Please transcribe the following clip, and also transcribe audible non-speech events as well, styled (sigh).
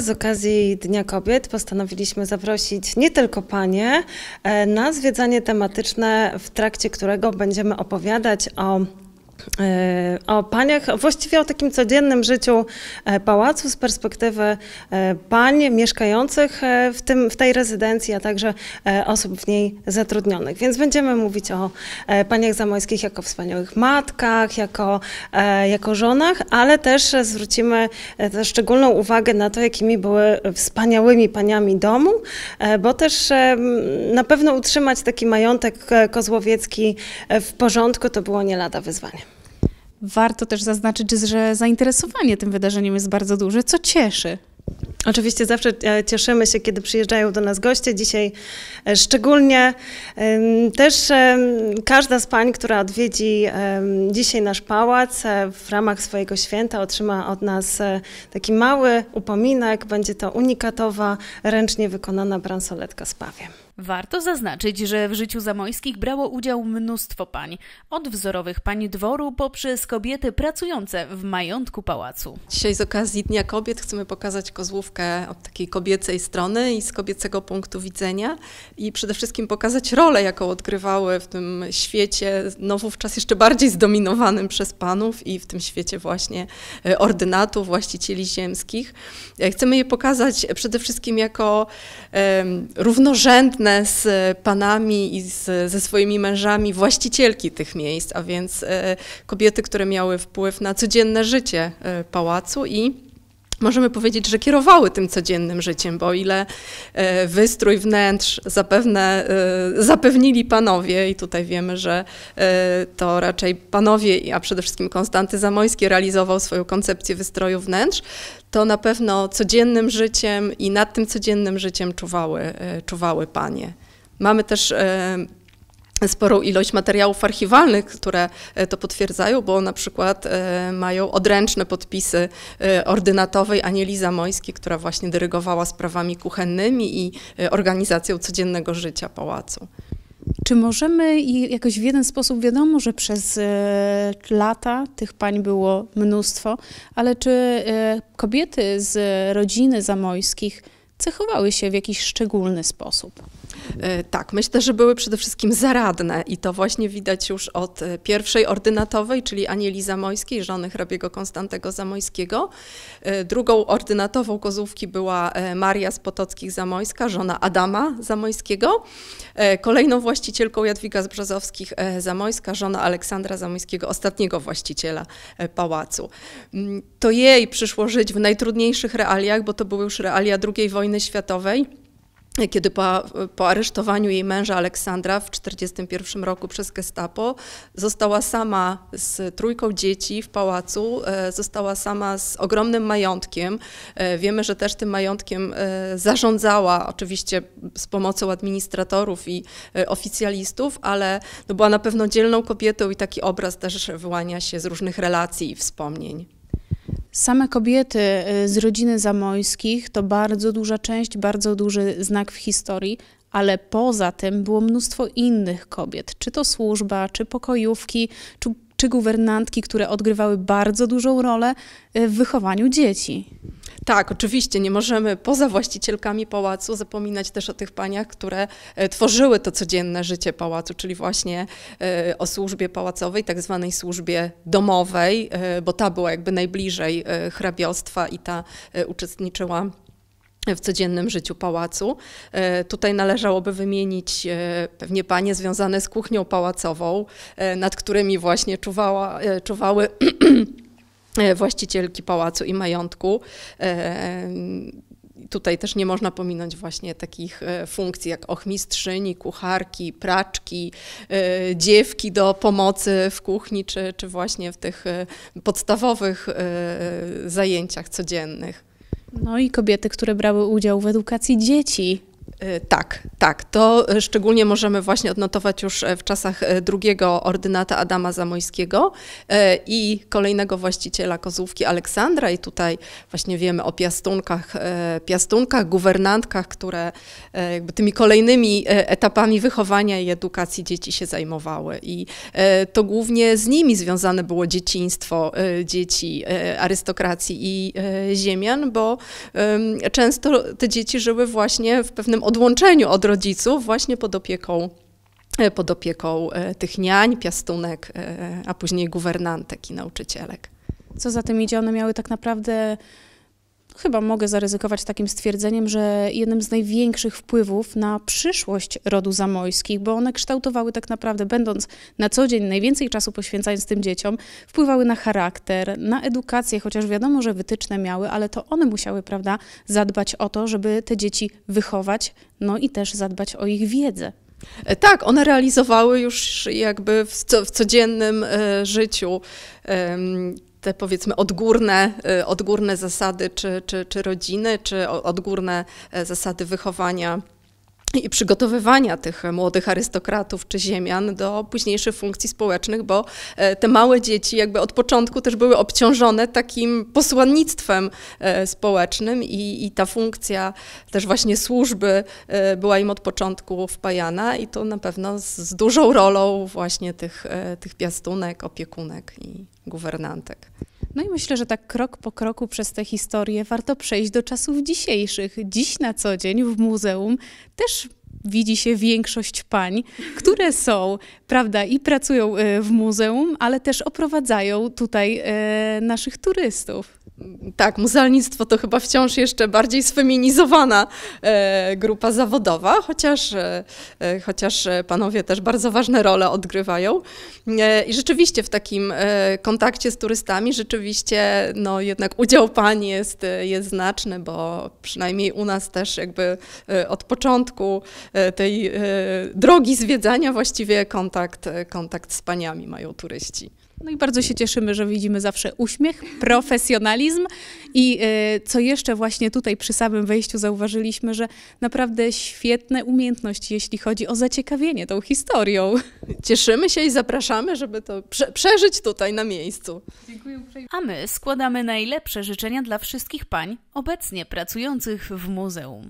Z okazji Dnia Kobiet postanowiliśmy zaprosić nie tylko panie e, na zwiedzanie tematyczne, w trakcie którego będziemy opowiadać o E, o paniach, właściwie o takim codziennym życiu e, pałacu z perspektywy e, pań mieszkających w, tym, w tej rezydencji, a także osób w niej zatrudnionych. Więc będziemy mówić o paniach zamojskich jako wspaniałych matkach, jako, jako żonach, ale też zwrócimy szczególną uwagę na to, jakimi były wspaniałymi paniami domu, bo też na pewno utrzymać taki majątek kozłowiecki w porządku to było nie lada wyzwanie. Warto też zaznaczyć, że zainteresowanie tym wydarzeniem jest bardzo duże, co cieszy. Oczywiście zawsze e, cieszymy się, kiedy przyjeżdżają do nas goście. Dzisiaj e, szczególnie też każda z pań, która odwiedzi dzisiaj nasz pałac e, w ramach swojego święta, otrzyma od nas taki mały upominek. Będzie to unikatowa, ręcznie wykonana bransoletka z pawiem. Warto zaznaczyć, że w życiu zamojskich brało udział mnóstwo pań, od wzorowych pań dworu poprzez kobiety pracujące w majątku pałacu. Dzisiaj z okazji Dnia Kobiet chcemy pokazać kozłówkę od takiej kobiecej strony i z kobiecego punktu widzenia i przede wszystkim pokazać rolę, jaką odgrywały w tym świecie, no wówczas jeszcze bardziej zdominowanym przez panów i w tym świecie właśnie e, ordynatów, właścicieli ziemskich. E, chcemy je pokazać przede wszystkim jako um, równorzędne z e, panami i z, ze swoimi mężami właścicielki tych miejsc, a więc e, kobiety, które miały wpływ na codzienne życie e, pałacu i możemy powiedzieć, że kierowały tym codziennym życiem, bo o ile e, wystrój wnętrz zapewne e, zapewnili panowie i tutaj wiemy, że e, to raczej panowie, a przede wszystkim Konstanty Zamoyski realizował swoją koncepcję wystroju wnętrz, to na pewno codziennym życiem i nad tym codziennym życiem czuwały, czuwały panie. Mamy też sporą ilość materiałów archiwalnych, które e, to potwierdzają, bo na przykład e, mają odręczne podpisy e, ordynatowej Anieli Zamojskiej, która właśnie dyrygowała sprawami kuchennymi i organizacją codziennego życia pałacu. Czy możemy i jakoś w jeden sposób, wiadomo, że przez lata tych pań było mnóstwo, ale czy kobiety z rodziny zamojskich cechowały się w jakiś szczególny sposób. E, tak, myślę, że były przede wszystkim zaradne i to właśnie widać już od e, pierwszej ordynatowej, czyli Anieli Zamojskiej, żony hrabiego Konstantego Zamojskiego. E, drugą ordynatową Kozłówki była Maria z Potockich Zamojska, żona Adama Zamojskiego. Kolejną właścicielką Jadwiga z Zamojska, żona Aleksandra Zamojskiego, ostatniego właściciela pałacu. Mm, to jej przyszło żyć w najtrudniejszych realiach, bo to były już realia II wojny wojny światowej kiedy po, po, aresztowaniu jej męża Aleksandra w 1941 roku przez Gestapo została sama z trójką dzieci w pałacu, e, została sama z ogromnym majątkiem. E, wiemy, że też tym majątkiem e, zarządzała, oczywiście z pomocą administratorów i oficjalistów, ale no, była na pewno dzielną kobietą i taki obraz też wyłania się z różnych relacji i wspomnień. Same kobiety y, z rodziny zamojskich to bardzo duża część, bardzo duży znak w historii, ale poza tym było mnóstwo innych kobiet, czy to służba, czy pokojówki, czy, czy guwernantki, które odgrywały bardzo dużą rolę y, w wychowaniu dzieci. Tak, oczywiście nie możemy poza właścicielkami pałacu zapominać też o tych paniach, które e, tworzyły to codzienne życie pałacu, czyli właśnie e, o służbie pałacowej, tak zwanej służbie domowej, e, bo ta była jakby najbliżej hrabiostwa i ta uczestniczyła w codziennym życiu pałacu. Tutaj należałoby wymienić pewnie panie związane z kuchnią pałacową, nad którymi właśnie czuwała, czuwały (clears throat) E, właścicielki pałacu i majątku. E, tutaj też nie można pominąć właśnie takich e, funkcji jak ochmistrzyni, kucharki, praczki, dziewki do pomocy w kuchni, czy, czy właśnie w tych podstawowych zajęciach codziennych. No i kobiety, które brały udział w edukacji dzieci. Tak, tak, to e, szczególnie możemy właśnie odnotować już e, w czasach e, drugiego ordynata Adama Zamojskiego i kolejnego właściciela kozłówki Aleksandra. I tutaj właśnie wiemy o piastunkach, piastunkach guwernantkach, które jakby tymi kolejnymi etapami wychowania i edukacji dzieci się zajmowały. I to głównie z nimi związane było dzieciństwo dzieci arystokracji i ziemian, bo często te dzieci żyły właśnie w pewnym odłączeniu od rodziców właśnie pod opieką e, pod opieką e, tych niań, piastunek, e, a później guwernantek i nauczycielek. Co za tym idzie, one miały tak naprawdę chyba mogę zaryzykować takim stwierdzeniem, że jednym z największych wpływów na przyszłość rodu zamojskich, bo one kształtowały tak naprawdę, będąc na co dzień najwięcej czasu poświęcając tym dzieciom, wpływały na charakter, na edukację, chociaż wiadomo, że wytyczne miały, ale to one musiały, prawda, zadbać o to, żeby te dzieci wychować, no i też zadbać o ich wiedzę. E, tak, one realizowały już jakby w, co, w codziennym e, życiu e, te powiedzmy odgórne, y, odgórne zasady czy, czy, czy rodziny, czy odgórne e, zasady wychowania i przygotowywania tych młodych arystokratów czy ziemian do późniejszych funkcji społecznych, bo e, te małe dzieci jakby od początku też były obciążone takim posłannictwem e, społecznym i, i ta funkcja też właśnie służby e, była im od początku wpajana i to na pewno z, z dużą rolą właśnie tych, tych piastunek, opiekunek i guwernantek. No i myślę, że tak krok po kroku przez tę historię warto przejść do czasów dzisiejszych. Dziś na co dzień w muzeum też widzi się większość pań, które (laughs) są, prawda, i pracują e, w muzeum, ale też oprowadzają tutaj e, naszych turystów tak, muzealnictwo to chyba wciąż jeszcze bardziej sfeminizowana e, grupa zawodowa, chociaż, e, e, chociaż panowie też bardzo ważne role odgrywają. I rzeczywiście w takim kontakcie z turystami, rzeczywiście no, jednak udział pań jest, jest znaczny, bo przynajmniej u nas też jakby od początku tej drogi zwiedzania właściwie kontakt, kontakt z paniami mają turyści. No i bardzo się cieszymy, że widzimy zawsze uśmiech, (laughs) profesjonalizm i y, co jeszcze właśnie tutaj przy samym wejściu zauważyliśmy, że naprawdę świetne umiejętności, jeśli chodzi o zaciekawienie tą historią. (laughs) Cieszymy się i zapraszamy, żeby to prze przeżyć tutaj na miejscu. Dziękuję. A my składamy najlepsze życzenia dla wszystkich pań obecnie pracujących w muzeum.